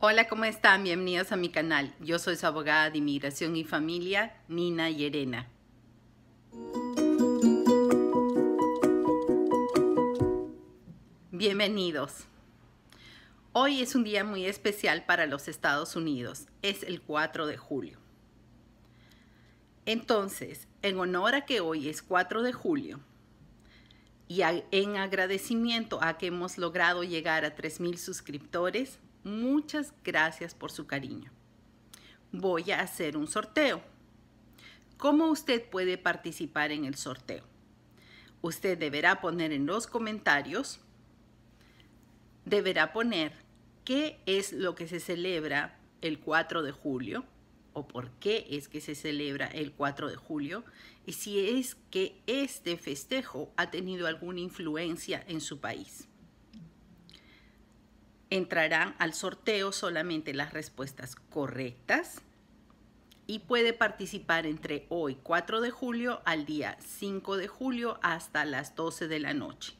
Hola, ¿cómo están? Bienvenidos a mi canal. Yo soy su abogada de inmigración y familia, Nina Yerena. Bienvenidos. Hoy es un día muy especial para los Estados Unidos. Es el 4 de julio. Entonces, en honor a que hoy es 4 de julio y en agradecimiento a que hemos logrado llegar a 3.000 suscriptores, Muchas gracias por su cariño. Voy a hacer un sorteo. ¿Cómo usted puede participar en el sorteo? Usted deberá poner en los comentarios, deberá poner qué es lo que se celebra el 4 de julio o por qué es que se celebra el 4 de julio y si es que este festejo ha tenido alguna influencia en su país entrarán al sorteo solamente las respuestas correctas y puede participar entre hoy 4 de julio al día 5 de julio hasta las 12 de la noche.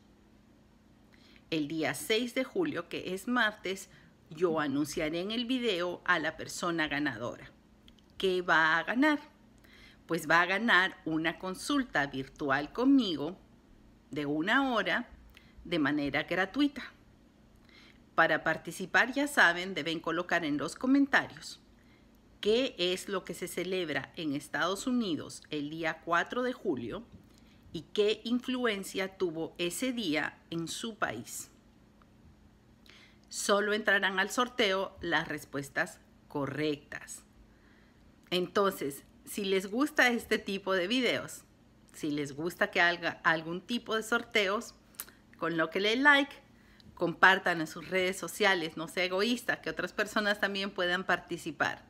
El día 6 de julio, que es martes, yo anunciaré en el video a la persona ganadora. ¿Qué va a ganar? Pues va a ganar una consulta virtual conmigo de una hora de manera gratuita. Para participar, ya saben, deben colocar en los comentarios qué es lo que se celebra en Estados Unidos el día 4 de julio y qué influencia tuvo ese día en su país. Solo entrarán al sorteo las respuestas correctas. Entonces, si les gusta este tipo de videos, si les gusta que haga algún tipo de sorteos, con lo que le like, compartan en sus redes sociales, no sea egoísta, que otras personas también puedan participar.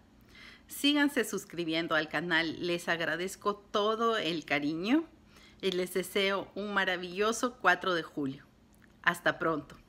Síganse suscribiendo al canal, les agradezco todo el cariño y les deseo un maravilloso 4 de julio. Hasta pronto.